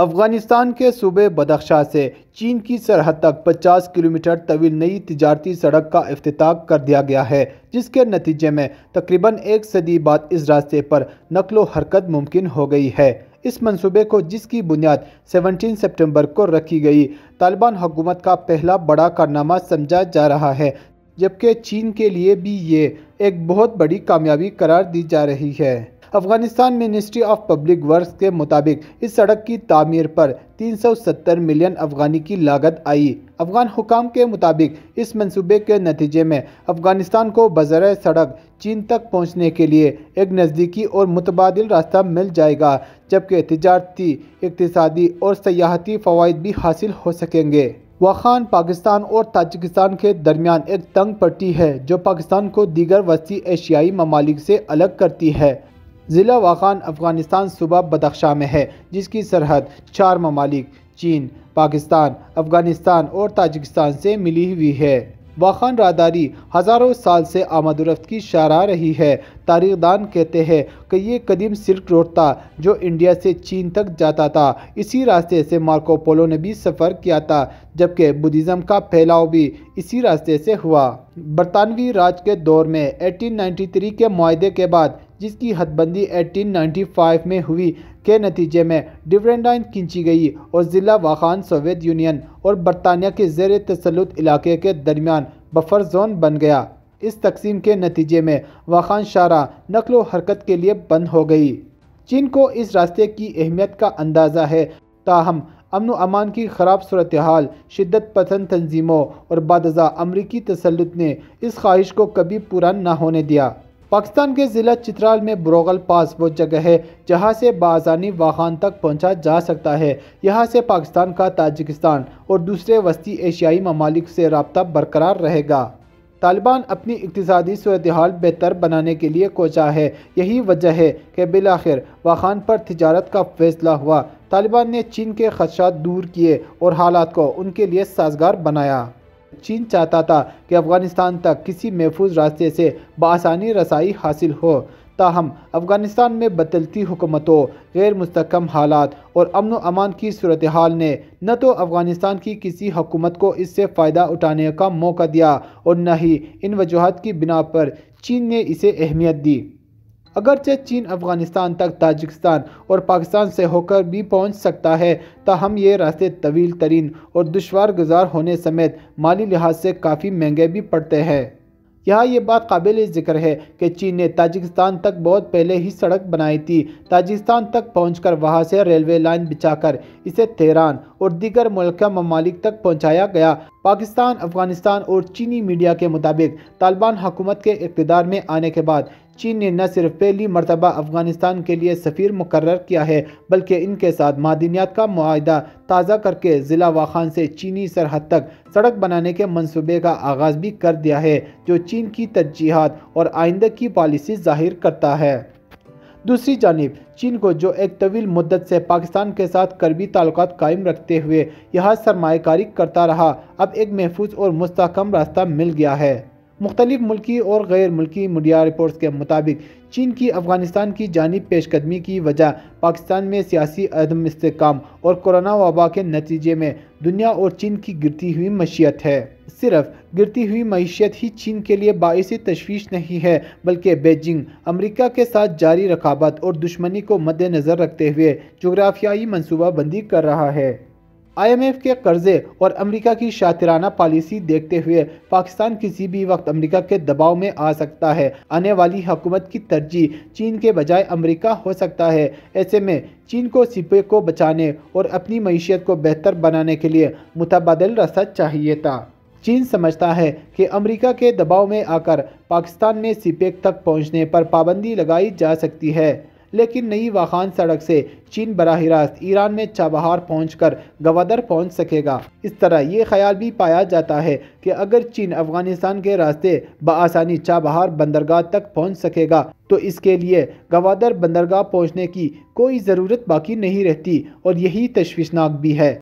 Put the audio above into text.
अफगानिस्तान के सूबे बदखशाह से चीन की सरहद तक 50 किलोमीटर तवील नई तजारती सड़क का अफ्ताह कर दिया गया है जिसके नतीजे में तकरीबन एक सदी बाद इस रास्ते पर नकलो हरकत मुमकिन हो गई है इस मंसूबे को जिसकी बुनियाद 17 सितंबर को रखी गई तालिबान हुकूमत का पहला बड़ा कारनामा समझा जा रहा है जबकि चीन के लिए भी ये एक बहुत बड़ी कामयाबी करार दी जा रही है Afghanistan ministry of public work के मुताबिक इस सड़क की तामीर पर 370 मिलियन अफगानी की लागत आई अफगान हुकाम के मुताबिक इस मंसूबे के नतीजे में अफगानिस्तान को बजर सड़क चीन तक पहुंचने के लिए एक नज़दीकी और मुतबाद रास्ता मिल जाएगा जबकि तजारती इकतदी और सयाहती फ़वाद भी हासिल हो सकेंगे वाखान पाकिस्तान और ताजिकिस्तान के दरमियान एक तंग पट्टी है जो पाकिस्तान को दीगर वसी एशियाई ममालिक से अलग करती है ज़िला वाखान अफ़गानिस्तान सूबा बदख्शा में है जिसकी सरहद चार ममालिक चीन पाकिस्तान अफ़गानिस्तान और ताजिकिस्तान से मिली हुई है वाखान रादारी हज़ारों साल से आमदोरफ्त की शरा रही है तारीखदान कहते हैं कि ये कदीम सिल्क रोड था जो इंडिया से चीन तक जाता था इसी रास्ते से मार्को पोलो ने भी सफ़र किया था जबकि बुद्धिज़्म का फैलाव भी इसी रास्ते से हुआ बरतानवी राज के दौर में 1893 के माहे के बाद जिसकी हदबंदी 1895 में हुई के नतीजे में डिवरेंडाइन खींची गई और ज़िला वाखान सोवियत यूनियन और बरतानिया के जेर तसलुत इलाके के दरमियान बफर जोन बन गया इस तकसीम के नतीजे में वाखान शारा नकलो हरकत के लिए बंद हो गई चीन को इस रास्ते की अहमियत का अंदाज़ा है ताहम अमन अमान की ख़राब सूरत हाल शिदत पसंद तंजीमों और बादजा अमरीकी तसलुत ने इस ख्वाहिश को कभी पूरा ना होने दिया पाकिस्तान के ज़िला चित्राल में ब्रोगल पास वो जगह है जहाँ से बाज़ानी वाखान तक पहुँचा जा सकता है यहाँ से पाकिस्तान का ताजिकिस्तान और दूसरे वस्ती एशियाई ममालिक से रबता बरकरार रहेगा तालिबान अपनी इकतदी सूरत हाल बेहतर बनाने के लिए कोचा है यही वजह है कि आखिर वाखान पर तजारत का फैसला हुआ तालिबान ने चीन के खदशात दूर किए और हालात को उनके लिए साजगार बनाया चीन चाहता था कि अफ़गानिस्तान तक किसी महफूज रास्ते से बसानी रसाई हासिल हो ताहम अफ़गानिस्तान में बदलती हुकूमतों गैर मस्तकम हालात और अमन अमान की सूरत हाल ने न तो अफ़गानिस्तान की किसी हुकूमत को इससे फ़ायदा उठाने का मौका दिया और न ही इन वजूहत की बिना पर चीन ने इसे अहमियत दी अगरचे चीन अफ़गानिस्तान तक ताजिकस्तान और पाकिस्तान से होकर भी पहुंच सकता है ताहम ये रास्ते तवील तरीन और दुशवार गुजार होने समेत माली लिहाज से काफ़ी महंगे भी पड़ते हैं यहाँ ये बात काबिल ज़िक्र है कि चीन ने ताजिकिस्तान तक बहुत पहले ही सड़क बनाई थी ताजिकिस्तान तक पहुँच कर वहाँ से रेलवे लाइन बिछाकर इसे तेहरान और दीगर मुल्क ममालिक तक पहुँचाया गया पाकिस्तान अफगानिस्तान और चीनी मीडिया के मुताबिक तालिबान हुकूमत के इकतदार में आने के बाद चीन ने न सिर्फ पहली मरतबा अफगानिस्तान के लिए सफ़ीर मुकर किया है बल्कि इनके साथ मादनियात का माह ताज़ा करके ज़िला वाखान से चीनी सरहद तक सड़क बनाने के मनसूबे का आगाज़ भी कर दिया है जो चीन की तरजीहत और आइंदा की पॉलिसी जाहिर करता है दूसरी जानब चीन को जो एक तवील मुद्दत से पाकिस्तान के साथ करबी ताल्लुक कायम रखते हुए यहाँ सरमाकारी करता रहा अब एक महफूज और मस्तकम रास्ता मिल गया है मुख्तलिफ मुल्की और गैर मुल्की मीडिया रिपोर्ट्स के मुताबिक चीन की अफगानिस्तान की जानब पेशकदमी की वजह पाकिस्तान में सियासी अदम इसकाम और कोरोना वबा के नतीजे में दुनिया और चीन की गिरती हुई मशियत है सिर्फ गिरती हुई मीशत ही चीन के लिए बायस तशवीश नहीं है बल्कि बेजिंग अमरीका के साथ जारी रकाबत और दुश्मनी को मद्देनज़र रखते हुए जोग्राफियाई मनसूबाबंदी कर रहा है आईएमएफ के कर्जे और अमेरिका की शातिराना पॉलिसी देखते हुए पाकिस्तान किसी भी वक्त अमेरिका के दबाव में आ सकता है आने वाली हुकूमत की तरजीह चीन के बजाय अमेरिका हो सकता है ऐसे में चीन को सिपे को बचाने और अपनी मीशत को बेहतर बनाने के लिए मुतबादल रसा चाहिए था चीन समझता है कि अमेरिका के दबाव में आकर पाकिस्तान में सिपेक तक पहुंचने पर पाबंदी लगाई जा सकती है लेकिन नई वाखान सड़क से चीन बरह रास्त ईरान में चाबहार पहुँच कर गवादर पहुँच सकेगा इस तरह ये ख्याल भी पाया जाता है कि अगर चीन अफगानिस्तान के रास्ते बसानी चाबहार बंदरगाह तक पहुँच सकेगा तो इसके लिए गवादर बंदरगाह पहुँचने की कोई ज़रूरत बाकी नहीं रहती और यही तशवीशनाक भी है